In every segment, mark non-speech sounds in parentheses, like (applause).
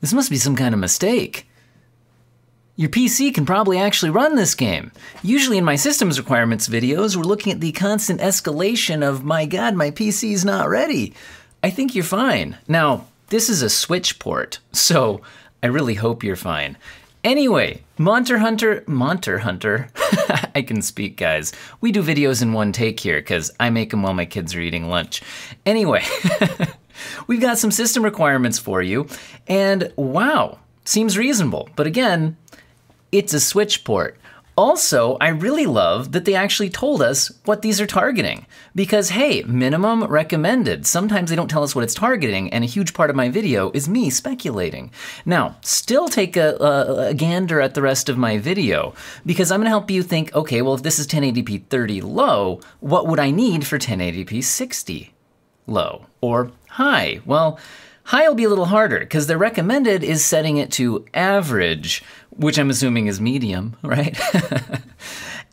This must be some kind of mistake. Your PC can probably actually run this game. Usually in my systems requirements videos, we're looking at the constant escalation of, my god, my PC's not ready. I think you're fine. Now, this is a Switch port, (laughs) so I really hope you're fine. Anyway, Monter Hunter, Monter Hunter, (laughs) I can speak, guys. We do videos in one take here because I make them while my kids are eating lunch. Anyway, (laughs) We've got some system requirements for you, and wow, seems reasonable. But again, it's a switch port. Also, I really love that they actually told us what these are targeting. Because hey, minimum recommended. Sometimes they don't tell us what it's targeting, and a huge part of my video is me speculating. Now, still take a, a, a gander at the rest of my video, because I'm gonna help you think, okay, well, if this is 1080p 30 low, what would I need for 1080p 60? low. Or high. Well, high will be a little harder because the recommended is setting it to average, which I'm assuming is medium, (laughs) right?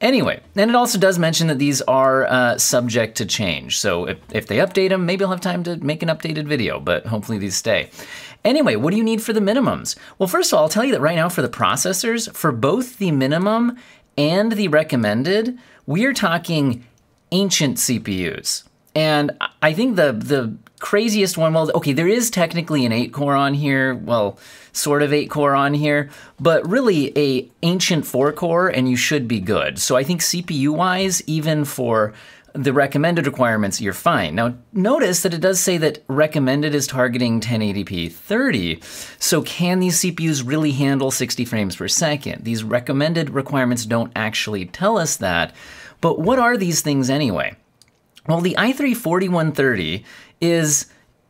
anyway, and it also does mention that these are uh, subject to change. So if, if they update them, maybe I'll have time to make an updated video, but hopefully these stay. Anyway, what do you need for the minimums? Well, first of all, I'll tell you that right now for the processors, for both the minimum and the recommended, we are talking ancient CPUs. And I think the the craziest one, well, okay, there is technically an eight core on here, well, sort of eight core on here, but really a ancient four core, and you should be good. So I think CPU wise, even for the recommended requirements, you're fine. Now, notice that it does say that recommended is targeting 1080p 30. So can these CPUs really handle 60 frames per second? These recommended requirements don't actually tell us that, but what are these things anyway? Well, the i3 4130 is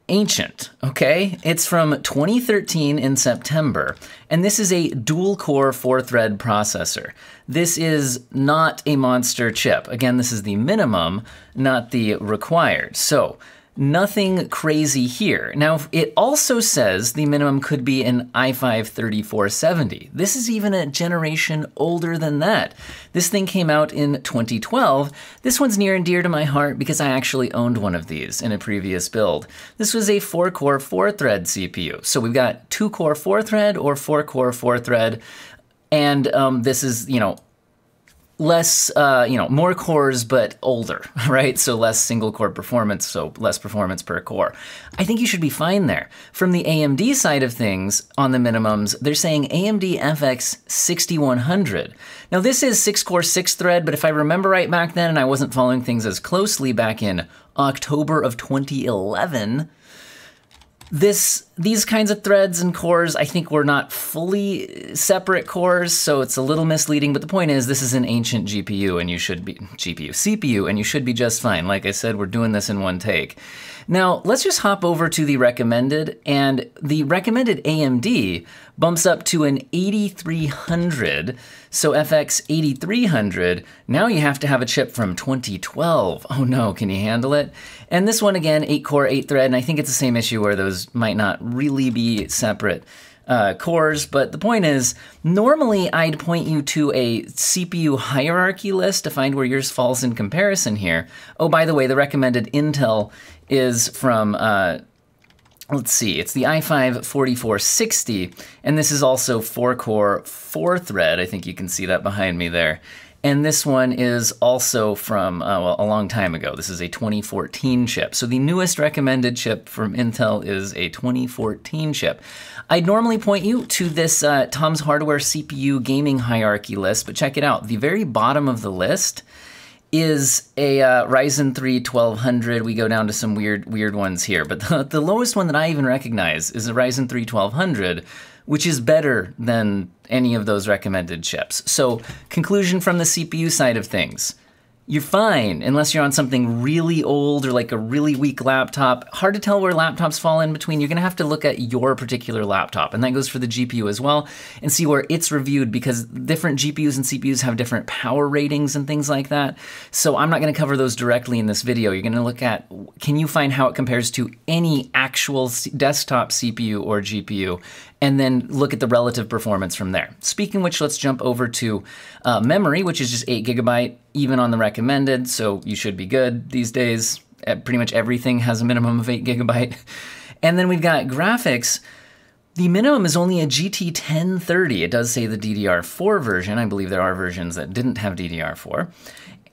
ancient, okay? It's from 2013 in September, and this is a dual core four thread processor. This is not a monster chip. Again, this is the minimum, not the required. So Nothing crazy here. Now, it also says the minimum could be an i5-3470. This is even a generation older than that. This thing came out in 2012. This one's near and dear to my heart because I actually owned one of these in a previous build. This was a 4-core 4-thread CPU. So we've got 2-core 4-thread or 4-core 4-thread and um, this is you know less, uh, you know, more cores but older, (laughs) right? So less single core performance, so less performance per core. I think you should be fine there. From the AMD side of things, on the minimums, they're saying AMD FX 6100. Now this is six core, six thread, but if I remember right back then, and I wasn't following things as closely back in October of 2011, this these kinds of threads and cores i think were not fully separate cores so it's a little misleading but the point is this is an ancient gpu and you should be gpu cpu and you should be just fine like i said we're doing this in one take now, let's just hop over to the recommended, and the recommended AMD bumps up to an 8300. So FX 8300, now you have to have a chip from 2012. Oh no, can you handle it? And this one again, 8 core, 8 thread, and I think it's the same issue where those might not really be separate uh, cores, but the point is, normally I'd point you to a CPU hierarchy list to find where yours falls in comparison here. Oh, by the way, the recommended Intel is from, uh, let's see, it's the i5-4460, and this is also 4-core, 4-thread. I think you can see that behind me there. And this one is also from uh, well, a long time ago. This is a 2014 chip. So the newest recommended chip from Intel is a 2014 chip. I'd normally point you to this uh, Tom's Hardware CPU gaming hierarchy list, but check it out. The very bottom of the list is a uh, Ryzen 3 1200. We go down to some weird weird ones here, but (laughs) the, the lowest one that I even recognize is a Ryzen 3 1200 which is better than any of those recommended chips. So conclusion from the CPU side of things, you're fine unless you're on something really old or like a really weak laptop. Hard to tell where laptops fall in between. You're gonna have to look at your particular laptop, and that goes for the GPU as well, and see where it's reviewed because different GPUs and CPUs have different power ratings and things like that. So I'm not gonna cover those directly in this video. You're gonna look at can you find how it compares to any actual desktop CPU or GPU, and then look at the relative performance from there. Speaking which, let's jump over to uh, memory, which is just eight gigabyte, even on the record recommended, so you should be good these days. Pretty much everything has a minimum of 8 gigabyte. (laughs) And then we've got graphics. The minimum is only a GT 1030. It does say the DDR4 version. I believe there are versions that didn't have DDR4.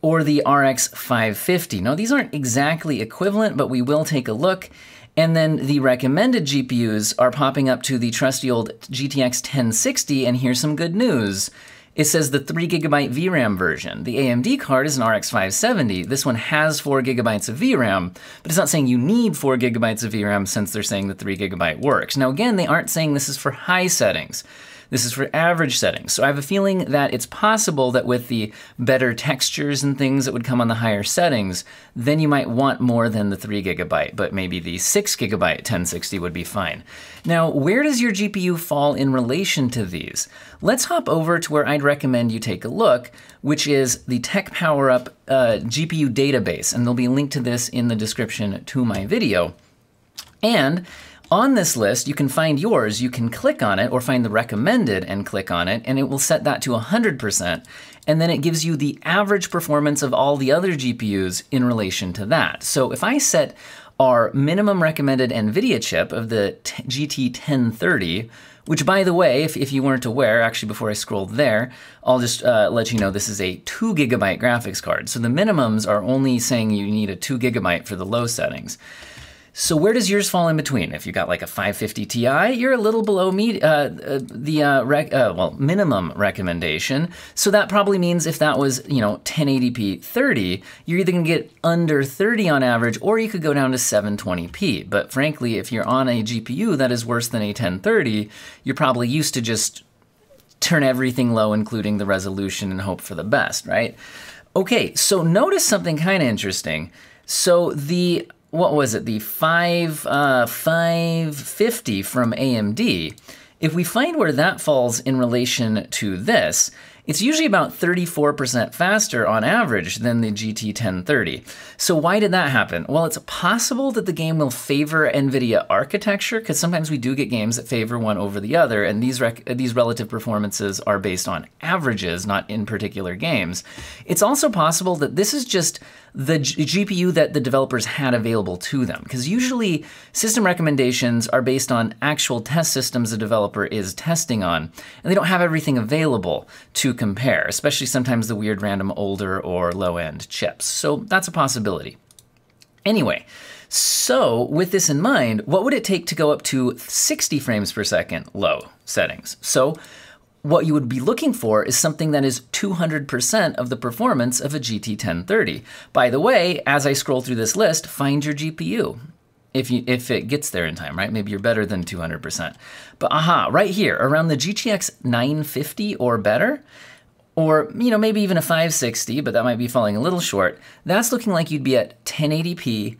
Or the RX 550. Now, these aren't exactly equivalent, but we will take a look. And then the recommended GPUs are popping up to the trusty old GTX 1060, and here's some good news. It says the 3GB VRAM version. The AMD card is an RX 570. This one has 4GB of VRAM, but it's not saying you need 4GB of VRAM since they're saying the 3GB works. Now again, they aren't saying this is for high settings. This is for average settings. So I have a feeling that it's possible that with the better textures and things that would come on the higher settings, then you might want more than the three gigabyte, but maybe the six gigabyte 1060 would be fine. Now, where does your GPU fall in relation to these? Let's hop over to where I'd recommend you take a look, which is the Tech PowerUp uh, GPU database, and there'll be a link to this in the description to my video. And on this list, you can find yours, you can click on it or find the recommended and click on it, and it will set that to 100%. And then it gives you the average performance of all the other GPUs in relation to that. So if I set our minimum recommended NVIDIA chip of the GT 1030, which by the way, if, if you weren't aware, actually before I scroll there, I'll just uh, let you know this is a two gigabyte graphics card. So the minimums are only saying you need a two gigabyte for the low settings. So where does yours fall in between? If you got like a 550 Ti, you're a little below me, uh, uh, the uh, rec, uh, well minimum recommendation. So that probably means if that was you know 1080p 30, you're either gonna get under 30 on average, or you could go down to 720p. But frankly, if you're on a GPU that is worse than a 1030, you're probably used to just turn everything low, including the resolution, and hope for the best, right? Okay, so notice something kind of interesting. So the what was it, the 5, uh, 550 from AMD, if we find where that falls in relation to this, it's usually about 34% faster on average than the GT 1030. So why did that happen? Well, it's possible that the game will favor NVIDIA architecture, because sometimes we do get games that favor one over the other, and these, these relative performances are based on averages, not in particular games. It's also possible that this is just the G GPU that the developers had available to them. Because usually system recommendations are based on actual test systems a developer is testing on, and they don't have everything available to compare, especially sometimes the weird random older or low end chips. So that's a possibility. Anyway, so with this in mind, what would it take to go up to 60 frames per second low settings? So what you would be looking for is something that is 200% of the performance of a GT 1030. By the way, as I scroll through this list, find your GPU. If, you, if it gets there in time, right? Maybe you're better than 200%. But aha, right here, around the GTX 950 or better, or you know maybe even a 560, but that might be falling a little short. That's looking like you'd be at 1080p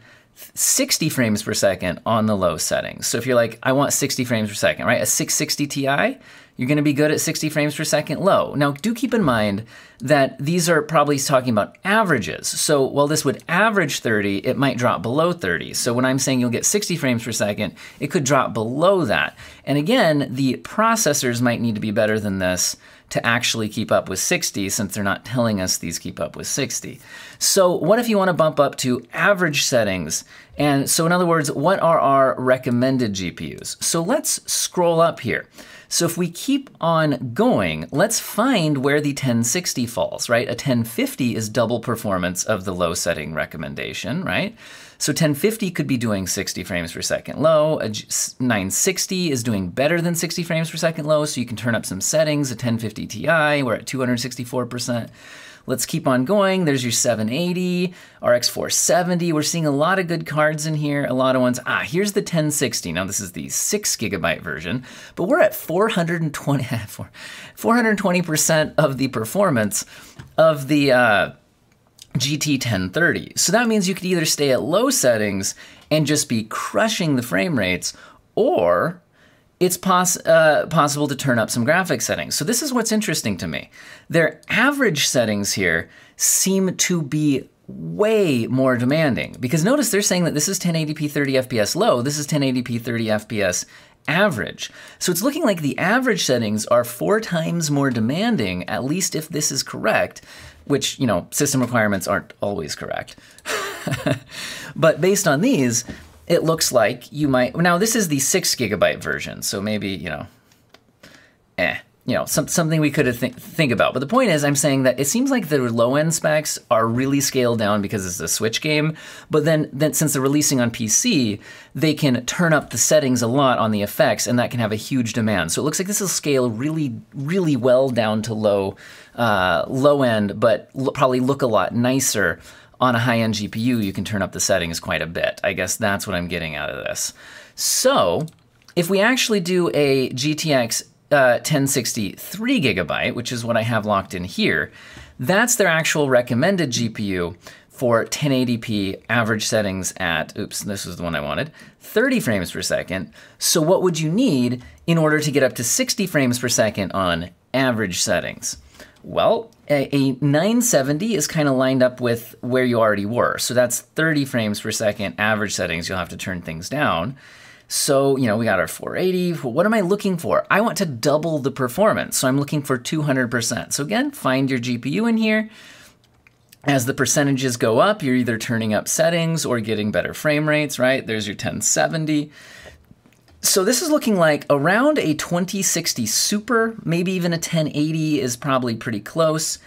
60 frames per second on the low settings. So if you're like, I want 60 frames per second, right? A 660 Ti, you're gonna be good at 60 frames per second low. Now, do keep in mind that these are probably talking about averages. So while this would average 30, it might drop below 30. So when I'm saying you'll get 60 frames per second, it could drop below that. And again, the processors might need to be better than this to actually keep up with 60 since they're not telling us these keep up with 60. So what if you wanna bump up to average settings and so in other words, what are our recommended GPUs? So let's scroll up here. So if we keep on going, let's find where the 1060 falls, right? A 1050 is double performance of the low setting recommendation, right? So 1050 could be doing 60 frames per second low. A 960 is doing better than 60 frames per second low, so you can turn up some settings. A 1050 Ti, we're at 264%. Let's keep on going. There's your 780, RX 470. We're seeing a lot of good cards in here, a lot of ones. Ah, here's the 1060. Now this is the six gigabyte version, but we're at 420, 420% (laughs) of the performance of the uh, GT 1030. So that means you could either stay at low settings and just be crushing the frame rates, or it's poss uh, possible to turn up some graphic settings. So this is what's interesting to me. Their average settings here seem to be way more demanding because notice they're saying that this is 1080p 30 FPS low, this is 1080p 30 FPS average. So it's looking like the average settings are four times more demanding, at least if this is correct, which, you know, system requirements aren't always correct. (laughs) but based on these, it looks like you might, now this is the six gigabyte version, so maybe, you know, eh, you know, some, something we could th think about. But the point is, I'm saying that it seems like the low end specs are really scaled down because it's a Switch game. But then, then since they're releasing on PC, they can turn up the settings a lot on the effects, and that can have a huge demand. So it looks like this will scale really, really well down to low, uh, low end, but probably look a lot nicer on a high-end GPU, you can turn up the settings quite a bit. I guess that's what I'm getting out of this. So if we actually do a GTX uh, 1060 3 gigabyte, which is what I have locked in here, that's their actual recommended GPU for 1080p average settings at, oops, this was the one I wanted, 30 frames per second. So what would you need in order to get up to 60 frames per second on average settings? Well, a, a 970 is kind of lined up with where you already were. So that's 30 frames per second average settings. You'll have to turn things down. So, you know, we got our 480. What am I looking for? I want to double the performance. So I'm looking for 200%. So again, find your GPU in here. As the percentages go up, you're either turning up settings or getting better frame rates, right? There's your 1070. So this is looking like around a 2060 Super, maybe even a 1080 is probably pretty close.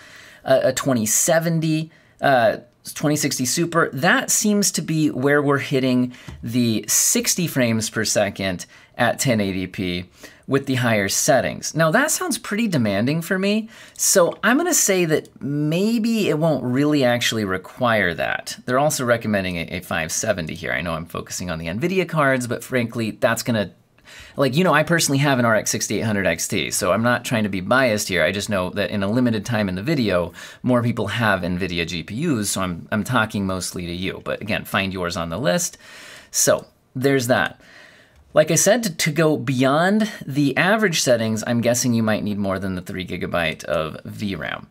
Uh, a 2070, uh, 2060 Super, that seems to be where we're hitting the 60 frames per second at 1080p with the higher settings. Now that sounds pretty demanding for me, so I'm gonna say that maybe it won't really actually require that. They're also recommending a, a 570 here. I know I'm focusing on the NVIDIA cards, but frankly, that's gonna like you know i personally have an rx 6800 xt so i'm not trying to be biased here i just know that in a limited time in the video more people have nvidia gpus so i'm, I'm talking mostly to you but again find yours on the list so there's that like I said, to, go beyond the average settings, I'm guessing you might need more than the 3 gigabyte of VRAM.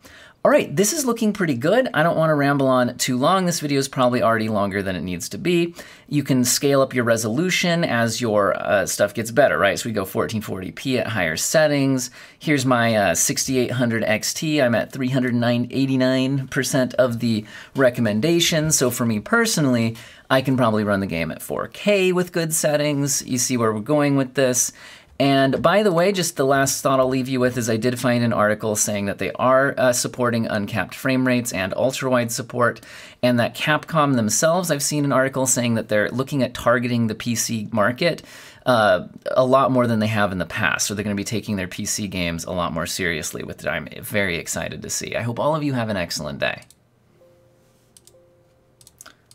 All right, this is looking pretty good. I don't wanna ramble on too long. This video is probably already longer than it needs to be. You can scale up your resolution as your uh, stuff gets better, right? So we go 1440p at higher settings. Here's my uh, 6800 XT. I'm at 389% of the recommendation. So for me personally, I can probably run the game at 4K with good settings. You see where we're going with this. And by the way, just the last thought I'll leave you with is I did find an article saying that they are uh, supporting uncapped frame rates and ultra wide support, and that Capcom themselves, I've seen an article saying that they're looking at targeting the PC market uh, a lot more than they have in the past. So they're going to be taking their PC games a lot more seriously, which I'm very excited to see. I hope all of you have an excellent day.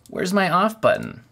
Where's my off button?